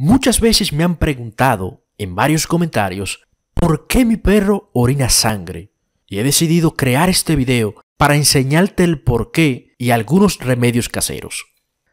Muchas veces me han preguntado en varios comentarios por qué mi perro orina sangre y he decidido crear este video para enseñarte el por qué y algunos remedios caseros.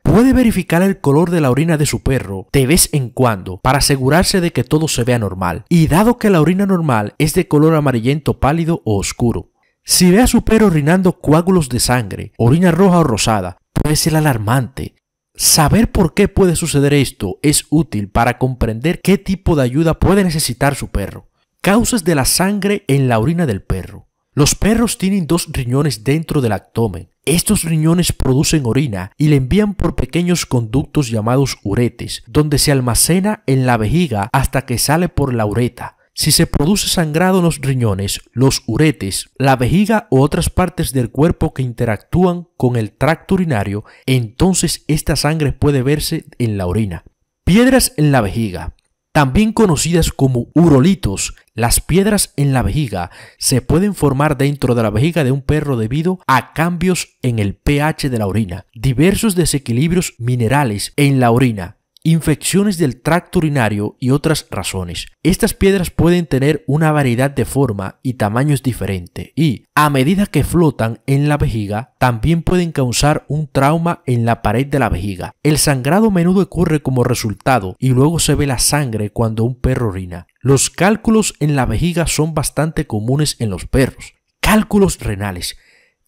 Puede verificar el color de la orina de su perro de vez en cuando para asegurarse de que todo se vea normal y dado que la orina normal es de color amarillento pálido o oscuro. Si ve a su perro orinando coágulos de sangre, orina roja o rosada, puede ser alarmante Saber por qué puede suceder esto es útil para comprender qué tipo de ayuda puede necesitar su perro. Causas de la sangre en la orina del perro. Los perros tienen dos riñones dentro del abdomen. Estos riñones producen orina y la envían por pequeños conductos llamados uretes, donde se almacena en la vejiga hasta que sale por la ureta. Si se produce sangrado en los riñones, los uretes, la vejiga u otras partes del cuerpo que interactúan con el tracto urinario, entonces esta sangre puede verse en la orina. Piedras en la vejiga. También conocidas como urolitos, las piedras en la vejiga se pueden formar dentro de la vejiga de un perro debido a cambios en el pH de la orina, diversos desequilibrios minerales en la orina, infecciones del tracto urinario y otras razones. Estas piedras pueden tener una variedad de forma y tamaños diferente y, a medida que flotan en la vejiga, también pueden causar un trauma en la pared de la vejiga. El sangrado a menudo ocurre como resultado y luego se ve la sangre cuando un perro orina. Los cálculos en la vejiga son bastante comunes en los perros. Cálculos renales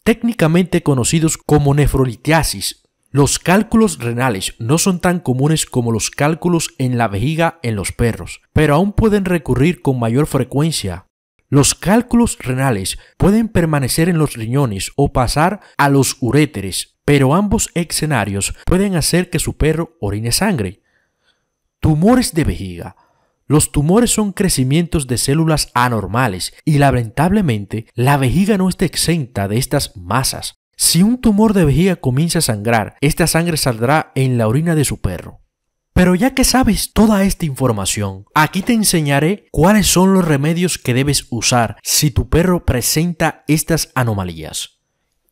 técnicamente conocidos como nefrolitiasis, los cálculos renales no son tan comunes como los cálculos en la vejiga en los perros, pero aún pueden recurrir con mayor frecuencia. Los cálculos renales pueden permanecer en los riñones o pasar a los uréteres, pero ambos escenarios pueden hacer que su perro orine sangre. Tumores de vejiga. Los tumores son crecimientos de células anormales y lamentablemente la vejiga no está exenta de estas masas. Si un tumor de vejiga comienza a sangrar, esta sangre saldrá en la orina de su perro. Pero ya que sabes toda esta información, aquí te enseñaré cuáles son los remedios que debes usar si tu perro presenta estas anomalías.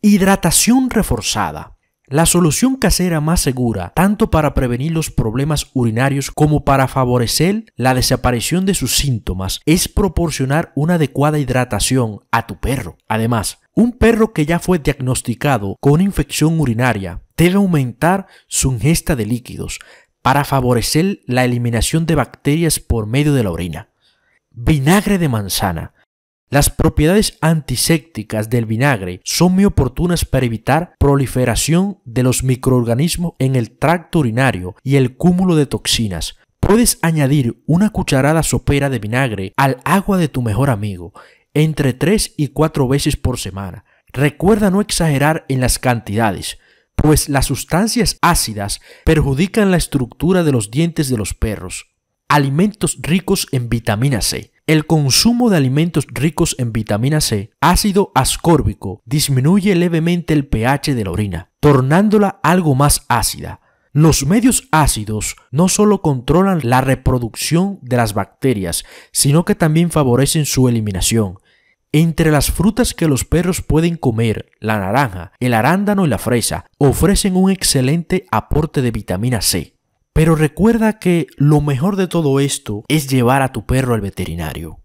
Hidratación reforzada. La solución casera más segura, tanto para prevenir los problemas urinarios como para favorecer la desaparición de sus síntomas, es proporcionar una adecuada hidratación a tu perro. Además, un perro que ya fue diagnosticado con infección urinaria debe aumentar su ingesta de líquidos para favorecer la eliminación de bacterias por medio de la orina. Vinagre de manzana. Las propiedades antisépticas del vinagre son muy oportunas para evitar proliferación de los microorganismos en el tracto urinario y el cúmulo de toxinas. Puedes añadir una cucharada sopera de vinagre al agua de tu mejor amigo entre 3 y 4 veces por semana. Recuerda no exagerar en las cantidades, pues las sustancias ácidas perjudican la estructura de los dientes de los perros. Alimentos ricos en vitamina C. El consumo de alimentos ricos en vitamina C, ácido ascórbico, disminuye levemente el pH de la orina, tornándola algo más ácida. Los medios ácidos no solo controlan la reproducción de las bacterias, sino que también favorecen su eliminación. Entre las frutas que los perros pueden comer, la naranja, el arándano y la fresa ofrecen un excelente aporte de vitamina C. Pero recuerda que lo mejor de todo esto es llevar a tu perro al veterinario.